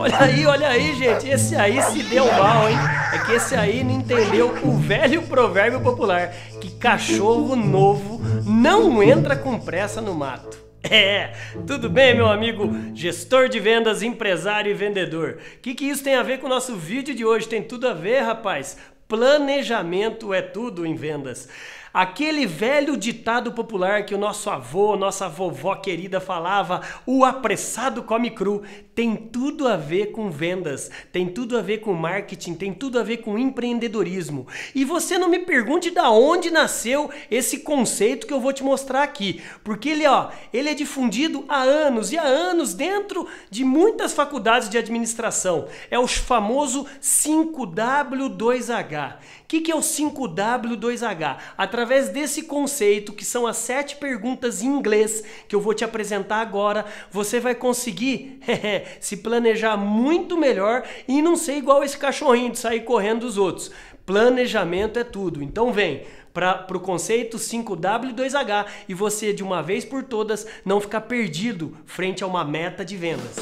Olha aí, olha aí, gente. Esse aí se deu mal, hein? É que esse aí não entendeu o velho provérbio popular que cachorro novo não entra com pressa no mato. É, tudo bem, meu amigo gestor de vendas, empresário e vendedor? O que, que isso tem a ver com o nosso vídeo de hoje? Tem tudo a ver, rapaz. Planejamento é tudo em vendas. Aquele velho ditado popular que o nosso avô, nossa vovó querida falava, o apressado come cru, tem tudo a ver com vendas, tem tudo a ver com marketing, tem tudo a ver com empreendedorismo. E você não me pergunte da onde nasceu esse conceito que eu vou te mostrar aqui, porque ele, ó, ele é difundido há anos e há anos dentro de muitas faculdades de administração. É o famoso 5W2H. O que, que é o 5W2H? Através através desse conceito, que são as sete perguntas em inglês que eu vou te apresentar agora, você vai conseguir se planejar muito melhor e não ser igual esse cachorrinho de sair correndo dos outros. Planejamento é tudo. Então vem para o conceito 5W2H e você de uma vez por todas não ficar perdido frente a uma meta de vendas.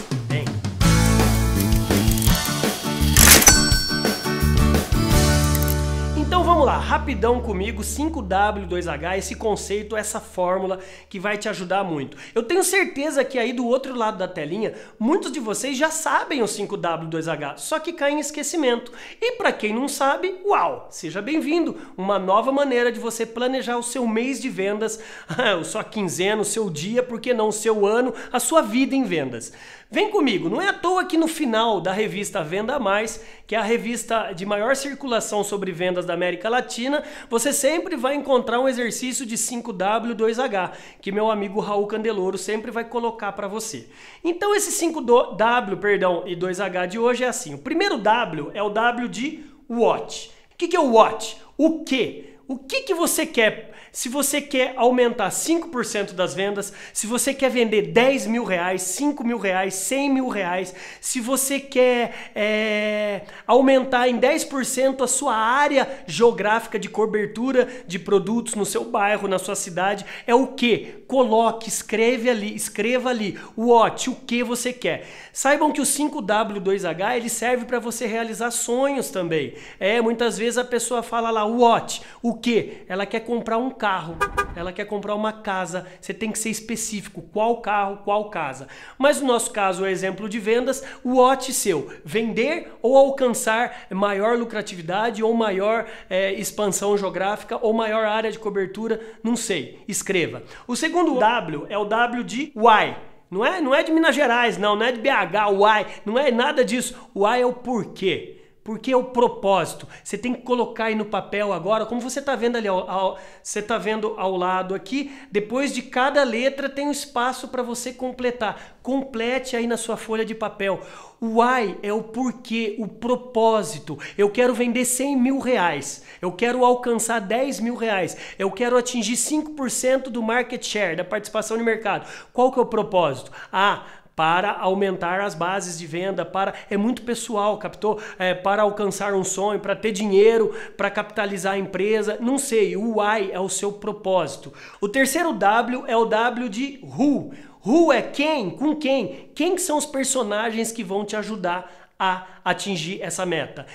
lá, rapidão comigo, 5W2H, esse conceito, essa fórmula que vai te ajudar muito. Eu tenho certeza que aí do outro lado da telinha, muitos de vocês já sabem o 5W2H, só que cai em esquecimento. E para quem não sabe, uau, seja bem-vindo, uma nova maneira de você planejar o seu mês de vendas, a sua quinzena, o seu dia, por que não o seu ano, a sua vida em vendas. Vem comigo, não é à toa que no final da revista Venda Mais, que é a revista de maior circulação sobre vendas da América Latina, Latina, você sempre vai encontrar um exercício de 5W2H, que meu amigo Raul Candeloro sempre vai colocar para você. Então esse 5W, perdão, e 2H de hoje é assim. O primeiro W é o W de what. O que, que é o what? O que? O que, que você quer? Se você quer aumentar 5% das vendas, se você quer vender 10 mil reais, 5 mil reais, 100 mil reais, se você quer é, aumentar em 10% a sua área geográfica de cobertura de produtos no seu bairro, na sua cidade, é o que? Coloque, escreve ali, escreva ali o what, o que você quer. Saibam que o 5W2H ele serve para você realizar sonhos também. É, muitas vezes a pessoa fala lá what, o que? Ela quer comprar um carro carro, ela quer comprar uma casa. Você tem que ser específico, qual carro, qual casa. Mas no nosso caso, o é exemplo de vendas, o OT seu, vender ou alcançar maior lucratividade ou maior é, expansão geográfica ou maior área de cobertura, não sei, escreva. O segundo W é o W de why. Não é, não é de Minas Gerais, não, não é de BH, why, não é nada disso. Why é o porquê. Porque é o propósito. Você tem que colocar aí no papel agora, como você está vendo ali, ao, ao, você está vendo ao lado aqui, depois de cada letra tem um espaço para você completar. Complete aí na sua folha de papel. O why é o porquê, o propósito. Eu quero vender 100 mil reais, eu quero alcançar 10 mil reais, eu quero atingir 5% do market share, da participação de mercado. Qual que é o propósito? Ah, para aumentar as bases de venda, para é muito pessoal, captou? É, para alcançar um sonho, para ter dinheiro, para capitalizar a empresa, não sei. O why é o seu propósito. O terceiro W é o W de who. Who é quem? Com quem? Quem são os personagens que vão te ajudar a atingir essa meta?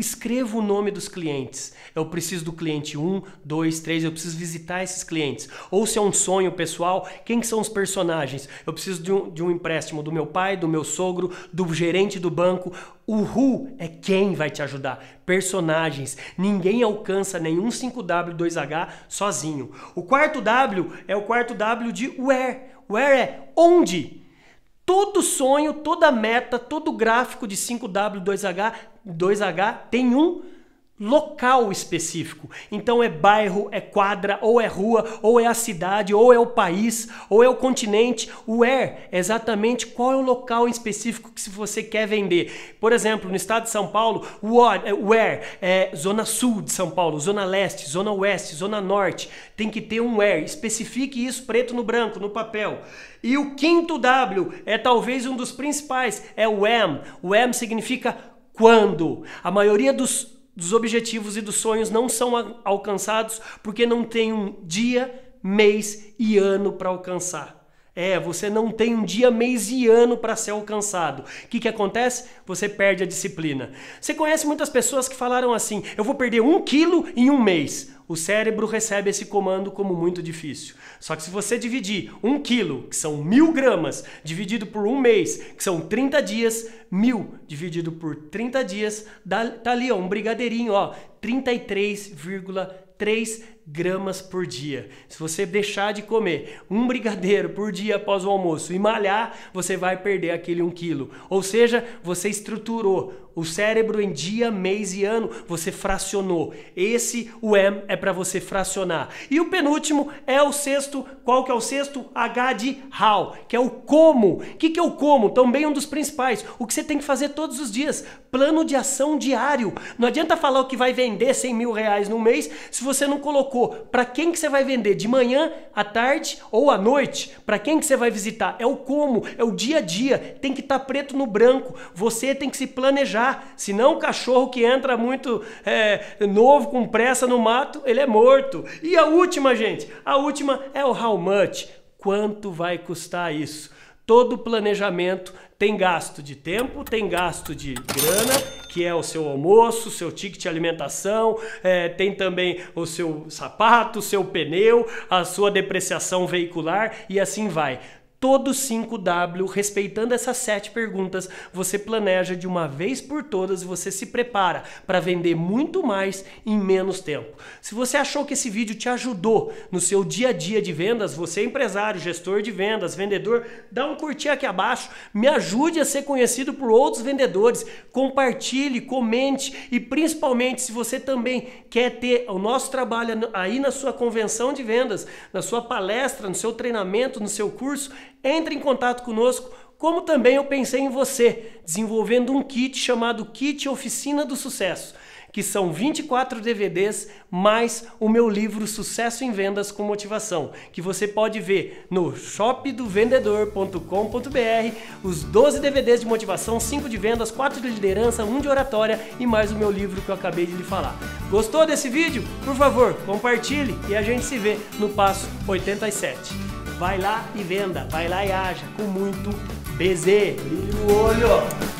Escreva o nome dos clientes. Eu preciso do cliente 1, 2, 3, eu preciso visitar esses clientes. Ou se é um sonho pessoal, quem são os personagens? Eu preciso de um, de um empréstimo do meu pai, do meu sogro, do gerente do banco. O who é quem vai te ajudar. Personagens. Ninguém alcança nenhum 5W2H sozinho. O quarto W é o quarto W de where. Where é onde. Todo sonho, toda meta, todo gráfico de 5W2H 2H tem um local específico. Então é bairro, é quadra, ou é rua, ou é a cidade, ou é o país, ou é o continente. O é exatamente qual é o local específico que se você quer vender. Por exemplo, no estado de São Paulo, o where é, é zona sul de São Paulo, zona leste, zona oeste, zona norte. Tem que ter um where. Especifique isso preto no branco, no papel. E o quinto W é talvez um dos principais, é o am. O am significa quando a maioria dos, dos objetivos e dos sonhos não são alcançados porque não tem um dia, mês e ano para alcançar. É, você não tem um dia, mês e ano para ser alcançado. O que, que acontece? Você perde a disciplina. Você conhece muitas pessoas que falaram assim: eu vou perder um quilo em um mês. O cérebro recebe esse comando como muito difícil. Só que se você dividir um quilo, que são mil gramas, dividido por um mês, que são 30 dias, mil dividido por 30 dias, dá, tá ali ó, um brigadeirinho, ó, 33,3 gramas por dia. Se você deixar de comer um brigadeiro por dia após o almoço e malhar, você vai perder aquele 1 um quilo. Ou seja, você estruturou o cérebro em dia, mês e ano, você fracionou. Esse, o M, é para você fracionar. E o penúltimo é o sexto, qual que é o sexto? H de how, que é o como. O que, que é o como? Também um dos principais. O que você tem que fazer todos os dias. Plano de ação diário. Não adianta falar o que vai vender 100 mil reais no mês se você não colocou focou. Para quem que você vai vender? De manhã, à tarde ou à noite? Para quem que você vai visitar? É o como, é o dia a dia. Tem que estar tá preto no branco. Você tem que se planejar. Senão o cachorro que entra muito é, novo, com pressa no mato, ele é morto. E a última, gente, a última é o how much. Quanto vai custar isso? todo planejamento tem gasto de tempo, tem gasto de grana, que é o seu almoço, o seu ticket de alimentação, é, tem também o seu sapato, o seu pneu, a sua depreciação veicular e assim vai. Todo 5W, respeitando essas sete perguntas, você planeja de uma vez por todas, e você se prepara para vender muito mais em menos tempo. Se você achou que esse vídeo te ajudou no seu dia a dia de vendas, você é empresário, gestor de vendas, vendedor, dá um curtir aqui abaixo, me ajude a ser conhecido por outros vendedores, compartilhe, comente e principalmente se você também quer ter o nosso trabalho aí na sua convenção de vendas, na sua palestra, no seu treinamento, no seu curso, entre em contato conosco, como também eu pensei em você, desenvolvendo um kit chamado Kit Oficina do Sucesso, que são 24 DVDs mais o meu livro Sucesso em Vendas com Motivação, que você pode ver no shopdovendedor.com.br, os 12 DVDs de motivação, 5 de vendas, 4 de liderança, 1 de oratória e mais o meu livro que eu acabei de lhe falar. Gostou desse vídeo? Por favor, compartilhe e a gente se vê no passo 87. Vai lá e venda, vai lá e haja com muito BZ. Brilho no olho!